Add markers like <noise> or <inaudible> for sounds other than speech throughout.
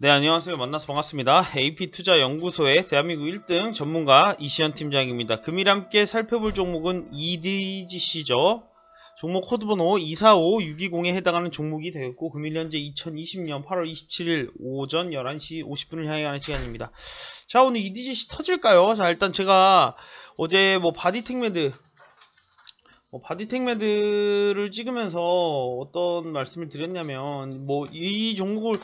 네, 안녕하세요. 만나서 반갑습니다. AP투자연구소의 대한민국 1등 전문가 이시현 팀장입니다. 금일 함께 살펴볼 종목은 EDGC죠. 종목 코드번호 245620에 해당하는 종목이 되었고 금일 현재 2020년 8월 27일 오전 11시 50분을 향해 가는 시간입니다. 자, 오늘 EDGC 터질까요? 자, 일단 제가 어제 뭐 바디텍매드 뭐 바디텍매드를 찍으면서 어떤 말씀을 드렸냐면 뭐 이 종목을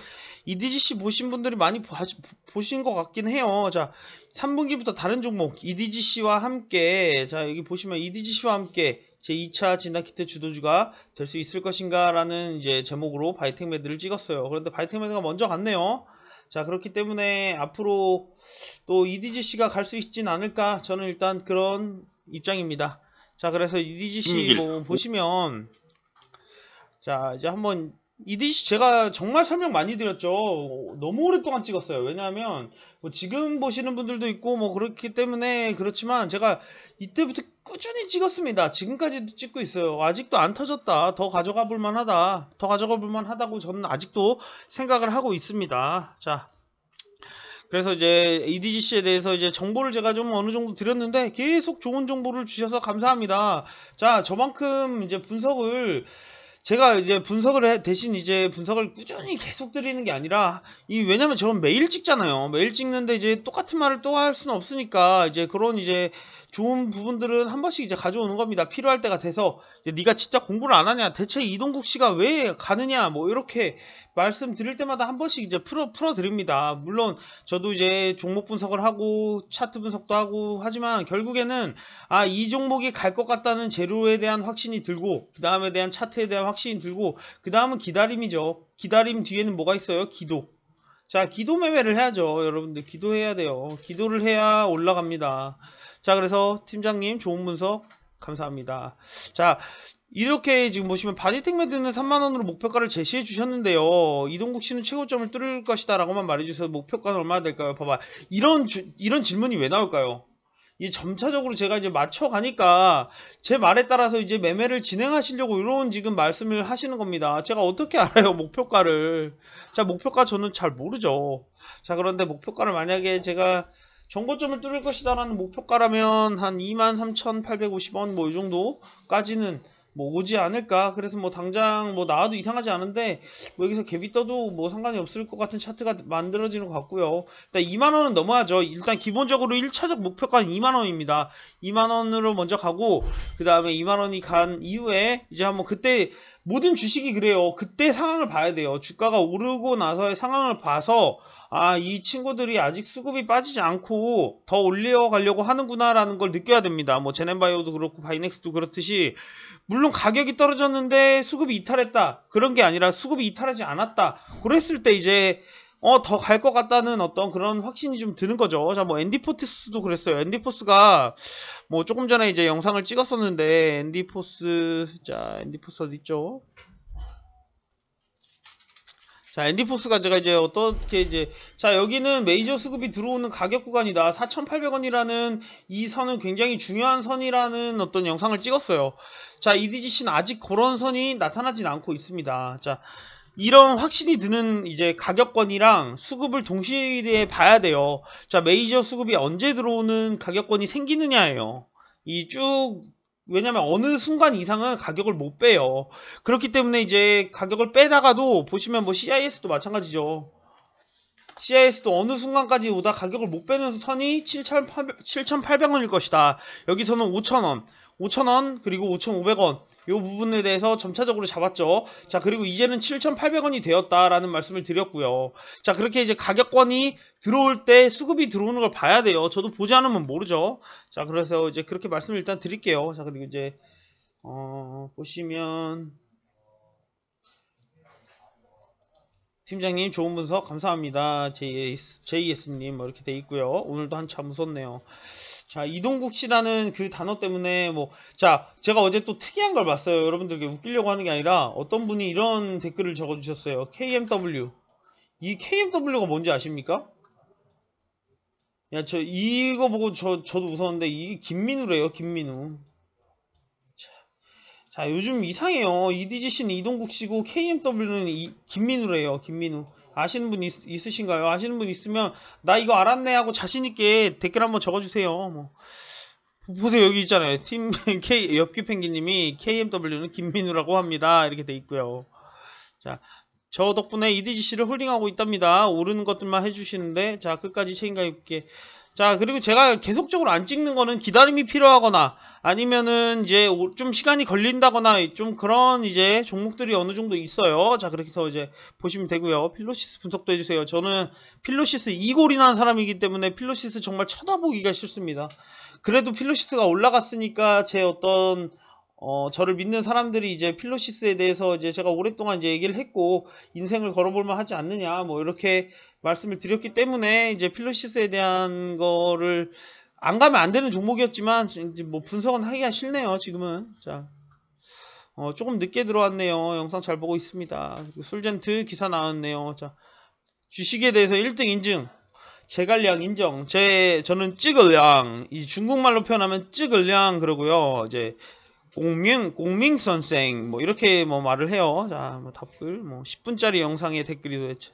EDGC 보신 분들이 많이 봐, 보신 것 같긴 해요. 자, 3분기부터 다른 종목 EDGC와 함께 자 여기 보시면 EDGC와 함께 제2차 진단키트 주도주가 될 수 있을 것인가 라는 이제 제목으로 바이텍매드를 찍었어요. 그런데 바이텍매드가 먼저 갔네요. 자 그렇기 때문에 앞으로 또 EDGC가 갈 수 있진 않을까 저는 일단 그런 입장입니다. 자 그래서 EDGC 음, 뭐 보시면 자 이제 한번 e DC 제가 정말 설명 많이 드렸죠. 너무 오랫동안 찍었어요. 왜냐하면 뭐 지금 보시는 분들도 있고 뭐 그렇기 때문에 그렇지만 제가 이때부터 꾸준히 찍었습니다. 지금까지도 찍고 있어요. 아직도 안 터졌다. 더 가져가 볼 만하다. 더 가져가 볼 만하다고 저는 아직도 생각을 하고 있습니다. 자. 그래서 이제 EDGC에 대해서 이제 정보를 제가 좀 어느 정도 드렸는데 계속 좋은 정보를 주셔서 감사합니다. 자, 저만큼 이제 분석을 제가 이제 분석을 해, 대신 이제 분석을 꾸준히 계속 드리는 게 아니라 이 왜냐면 저는 매일 찍잖아요. 매일 찍는데 이제 똑같은 말을 또 할 수는 없으니까 이제 그런 이제 좋은 부분들은 한 번씩 이제 가져오는 겁니다. 필요할 때가 돼서 네가 진짜 공부를 안 하냐, 대체 이동국 씨가 왜 가느냐, 뭐 이렇게 말씀드릴 때마다 한 번씩 이제 풀어 풀어 드립니다. 물론 저도 이제 종목 분석을 하고 차트 분석도 하고 하지만 결국에는 아이 종목이 갈 것 같다는 재료에 대한 확신이 들고 그 다음에 대한 차트에 대한 확신이 들고 그 다음은 기다림이죠. 기다림 뒤에는 뭐가 있어요? 기도. 자, 기도 매매를 해야죠. 여러분들 기도해야 돼요. 기도를 해야 올라갑니다. 자 그래서 팀장님 좋은 분석 감사합니다. 자 이렇게 지금 보시면 바디텍매드는 3만원으로 목표가를 제시해 주셨는데요. 이동국 씨는 최고점을 뚫을 것이다 라고만 말해주셔서 목표가는 얼마나 될까요? 봐봐 이런 주, 이런 질문이 왜 나올까요? 이 점차적으로 제가 이제 맞춰가니까 제 말에 따라서 이제 매매를 진행하시려고 이런 지금 말씀을 하시는 겁니다. 제가 어떻게 알아요 목표가를? 자 목표가 저는 잘 모르죠. 자 그런데 목표가를 만약에 제가 정고점을 뚫을 것이다라는 목표가라면 한 23,850원 뭐 이 정도까지는 뭐 오지 않을까 그래서 뭐 당장 뭐 나와도 이상하지 않은데 뭐 여기서 갭이 떠도 뭐 상관이 없을 것 같은 차트가 만들어지는 것 같고요 일단 2만원은 넘어야죠 일단 기본적으로 1차적 목표가는 2만원입니다 2만원으로 먼저 가고 그 다음에 2만원이 간 이후에 이제 한번 그때 모든 주식이 그래요. 그때 상황을 봐야 돼요. 주가가 오르고 나서의 상황을 봐서 아, 이 친구들이 아직 수급이 빠지지 않고 더 올려가려고 하는구나라는 걸 느껴야 됩니다. 뭐 제넨바이오도 그렇고 바이넥스도 그렇듯이 물론 가격이 떨어졌는데 수급이 이탈했다. 그런 게 아니라 수급이 이탈하지 않았다. 그랬을 때 이제 어, 더 갈 것 같다는 어떤 그런 확신이 좀 드는 거죠. 자, 뭐, 앤디 포티스도 그랬어요. 앤디 포스가, 뭐, 조금 전에 이제 영상을 찍었었는데, 앤디 포스, 자, 앤디 포스 어디죠 자, 앤디 포스가 제가 이제 어떻게 이제, 자, 여기는 메이저 수급이 들어오는 가격 구간이다. 4,800원이라는 이 선은 굉장히 중요한 선이라는 어떤 영상을 찍었어요. 자, EDGC는 아직 그런 선이 나타나진 않고 있습니다. 자, 이런 확신이 드는 이제 가격권이랑 수급을 동시에 봐야 돼요. 자, 메이저 수급이 언제 들어오는 가격권이 생기느냐예요. 이쭉 왜냐면 어느 순간 이상은 가격을 못 빼요. 그렇기 때문에 이제 가격을 빼다가도 보시면 뭐 CIS도 마찬가지죠. CIS도 어느 순간까지 오다 가격을 못 빼는 선이 7,800원일 것이다. 여기서는 5,000원. 5,000원 그리고 5,500원 이 부분에 대해서 점차적으로 잡았죠. 자 그리고 이제는 7,800원이 되었다라는 말씀을 드렸고요. 자 그렇게 이제 가격권이 들어올 때 수급이 들어오는 걸 봐야 돼요. 저도 보지 않으면 모르죠. 자 그래서 이제 그렇게 말씀을 일단 드릴게요. 자 그리고 이제 어, 보시면 팀장님 좋은 분석 감사합니다. JS, JS님 뭐 이렇게 돼 있고요. 오늘도 한참 무섭네요. 자, 이동국 씨라는 그 단어 때문에 뭐, 자, 제가 어제 또 특이한 걸 봤어요. 여러분들께 웃기려고 하는 게 아니라 어떤 분이 이런 댓글을 적어주셨어요. KMW. 이 KMW가 뭔지 아십니까? 야, 저, 이거 보고 저, 저도 웃었는데, 이게 김민우래요, 김민우. 자, 요즘 이상해요. EDGC는 이동국 씨고 KMW는 이, 김민우래요. 김민우. 아시는 분 있, 으신가요 아시는 분 있으면 나 이거 알았네 하고 자신 있게 댓글 한번 적어주세요. 뭐. 보세요 여기 있잖아요. 팀 <laughs> K 옆기 펭귄님이 KMW는 김민우라고 합니다. 이렇게 돼 있고요. 자, 저 덕분에 EDGC를 홀딩하고 있답니다. 오르는 것들만 해주시는데 자 끝까지 책임감 있게 자 그리고 제가 계속적으로 안 찍는 거는 기다림이 필요하거나 아니면은 이제 좀 시간이 걸린다거나 좀 그런 이제 종목들이 어느 정도 있어요 자 그렇게 해서 이제 보시면 되고요 필로시스 분석도 해주세요 저는 필로시스 이골이 난 사람이기 때문에 필로시스 정말 쳐다보기가 싫습니다 그래도 필로시스가 올라갔으니까 제 어떤 어, 저를 믿는 사람들이 이제 필로시스에 대해서 이제 제가 오랫동안 이제 얘기를 했고 인생을 걸어볼만 하지 않느냐 뭐 이렇게 말씀을 드렸기 때문에 이제 필로시스에 대한 거를 안 가면 안 되는 종목이었지만 이제 뭐 분석은 하기가 싫네요 지금은 자 어, 조금 늦게 들어왔네요 영상 잘 보고 있습니다 솔젠트 기사 나왔네요 자 주식에 대해서 1등 인증 제갈량 인정 제 저는 찍을량이 중국말로 표현하면 찍을량 그러고요 이제 공명, 공명선생 뭐 이렇게 뭐 말을 해요. 자, 뭐 답글 뭐 10분짜리 영상에 댓글이 도대체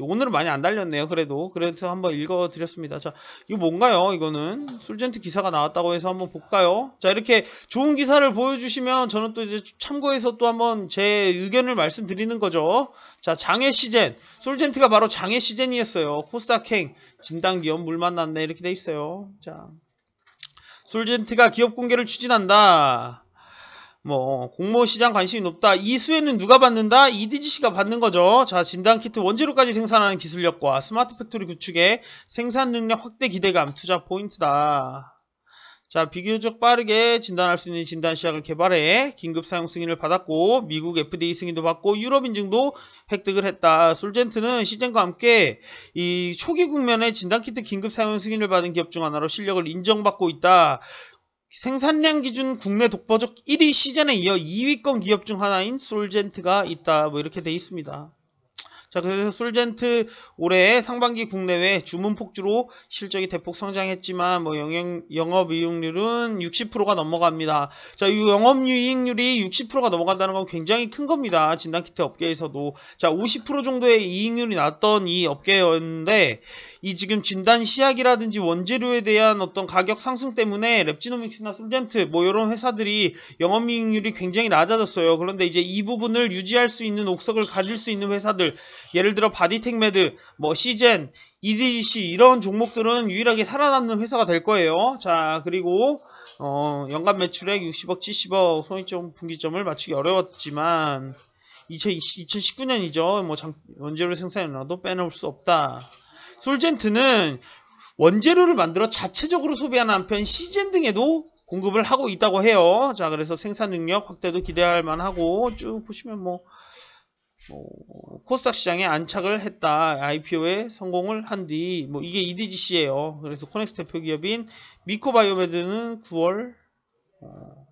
오늘은 많이 안 달렸네요. 그래도 그래도 한번 읽어드렸습니다. 자, 이거 뭔가요? 이거는 술젠트 기사가 나왔다고 해서 한번 볼까요? 자, 이렇게 좋은 기사를 보여주시면 저는 또 이제 참고해서 또 한번 제 의견을 말씀드리는 거죠. 자, 장애 시젠 솔젠트가 바로 장애 시젠이었어요. 코스닥행 진단기업 물 만났네 이렇게 돼 있어요. 자, 솔젠트가 기업 공개를 추진한다. 뭐 공모 시장 관심이 높다. 이 수혜는 누가 받는다? EDGC가 받는 거죠. 자, 진단 키트 원재료까지 생산하는 기술력과 스마트 팩토리 구축에 생산 능력 확대 기대감 투자 포인트다. 자, 비교적 빠르게 진단할 수 있는 진단 시약을 개발해 긴급 사용 승인을 받았고 미국 FDA 승인도 받고 유럽 인증도 획득을 했다. 솔젠트는 시젠과 함께 이 초기 국면에 진단 키트 긴급 사용 승인을 받은 기업 중 하나로 실력을 인정받고 있다. 생산량 기준 국내 독보적 1위 시즌에 이어 2위권 기업 중 하나인 솔젠트가 있다. 뭐 이렇게 돼 있습니다. 자, 그래서 솔젠트 올해 상반기 국내외 주문 폭주로 실적이 대폭 성장했지만 뭐 영영, 영업 이익률은 60%가 넘어갑니다. 자, 이 영업 이익률이 60%가 넘어간다는 건 굉장히 큰 겁니다. 진단키트 업계에서도 자, 50% 정도의 이익률이 났던 이 업계였는데 이 지금 진단 시약이라든지 원재료에 대한 어떤 가격 상승 때문에 랩지노믹스나 솔젠트 뭐 이런 회사들이 영업이익률이 굉장히 낮아졌어요. 그런데 이제 이 부분을 유지할 수 있는 옥석을 가질 수 있는 회사들 예를 들어 바디텍매드, 뭐 시젠, EDC 이런 종목들은 유일하게 살아남는 회사가 될 거예요. 자 그리고 어, 연간 매출액 60억, 70억 손익점 분기점을 맞추기 어려웠지만 2020, 2019년이죠. 뭐 장, 원재료 생산이라도 빼놓을 수 없다. 솔젠트는 원재료를 만들어 자체적으로 소비하는 한편 시젠 등에도 공급을 하고 있다고 해요. 자, 그래서 생산 능력 확대도 기대할 만하고 쭉 보시면 뭐 뭐, 코스닥 시장에 안착을 했다. IPO에 성공을 한 뒤, 뭐 이게 EDGC예요. 그래서 코넥스 대표 기업인 미코바이오메드는 9월 어,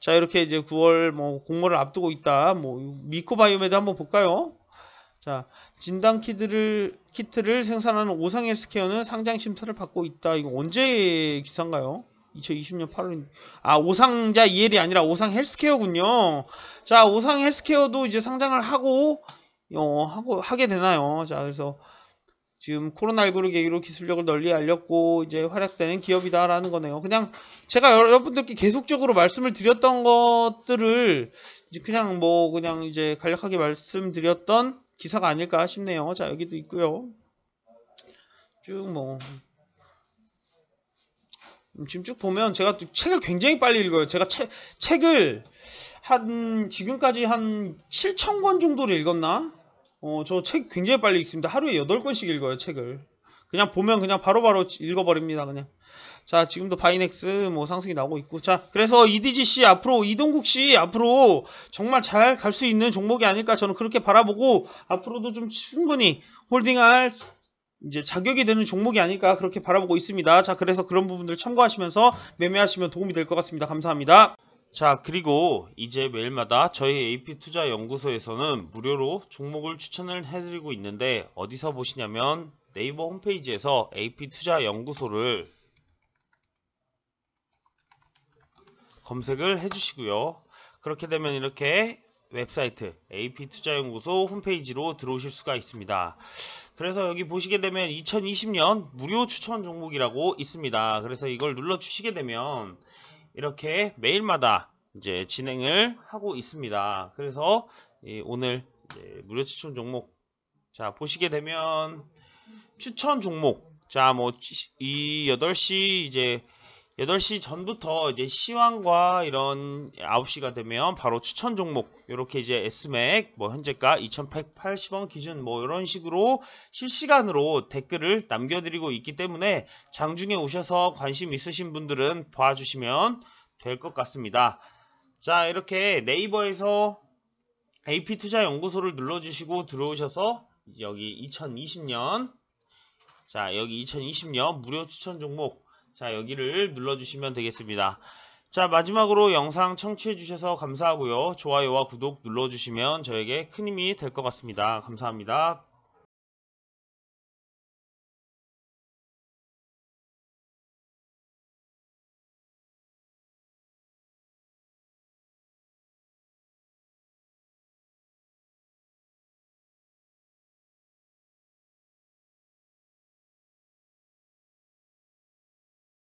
자 이렇게 이제 9월 뭐 공모를 앞두고 있다. 뭐 미코바이오메드 한번 볼까요? 자 진단 키트를 키트를 생산하는 오상 헬스케어는 상장 심사를 받고 있다. 이거 언제 기사인가요? 2020년 8월 아 오상자 이엘이 아니라 오상 헬스케어군요. 자 오상 헬스케어도 이제 상장을 하고 어 하고 하게 되나요? 자 그래서 지금 코로나19를 계기로 기술력을 널리 알렸고 이제 활약되는 기업이다라는 거네요. 그냥 제가 여러분들께 계속적으로 말씀을 드렸던 것들을 이제 그냥 뭐 그냥 이제 간략하게 말씀드렸던 기사가 아닐까 싶네요. 자 여기도 있고요. 쭉뭐 음, 지금 쭉 보면 제가 책을 굉장히 빨리 읽어요. 제가 채, 책을 한 지금까지 한 7천 권 정도를 읽었나? 어, 저 책 굉장히 빨리 읽습니다. 하루에 8권씩 읽어요, 책을. 그냥 보면 그냥 바로바로 바로 읽어버립니다, 그냥. 자, 지금도 바이넥스 뭐 상승이 나오고 있고. 자, 그래서 EDGC 앞으로, 이동국 씨 앞으로 정말 잘 갈 수 있는 종목이 아닐까 저는 그렇게 바라보고 앞으로도 좀 충분히 홀딩할 이제 자격이 되는 종목이 아닐까 그렇게 바라보고 있습니다. 자, 그래서 그런 부분들 참고하시면서 매매하시면 도움이 될 것 같습니다. 감사합니다. 자, 그리고 이제 매일마다 저희 AP투자연구소에서는 무료로 종목을 추천을 해드리고 있는데 어디서 보시냐면 네이버 홈페이지에서 AP투자연구소를 검색을 해주시고요. 그렇게 되면 이렇게 웹사이트 AP투자연구소 홈페이지로 들어오실 수가 있습니다. 그래서 여기 보시게 되면 2020년 무료 추천 종목이라고 있습니다. 그래서 이걸 눌러 주시게 되면 이렇게 매일마다 이제 진행을 하고 있습니다. 그래서 오늘 무료 추천 종목 자 보시게 되면 추천 종목 자뭐이 8시 이제 8시 전부터 이제 시황과 이런 9시가 되면 바로 추천 종목 이렇게 이제 s 맥뭐 현재가 2,180원 기준 뭐 이런 식으로 실시간으로 댓글을 남겨드리고 있기 때문에 장중에 오셔서 관심 있으신 분들은 봐주시면 될 것 같습니다. 자 이렇게 네이버에서 AP투자연구소를 눌러주시고 들어오셔서 여기 2020년 자 여기 2020년 무료 추천 종목 자 여기를 눌러주시면 되겠습니다. 자 마지막으로 영상 청취해주셔서 감사하고요. 좋아요와 구독 눌러주시면 저에게 큰 힘이 될 것 같습니다. 감사합니다.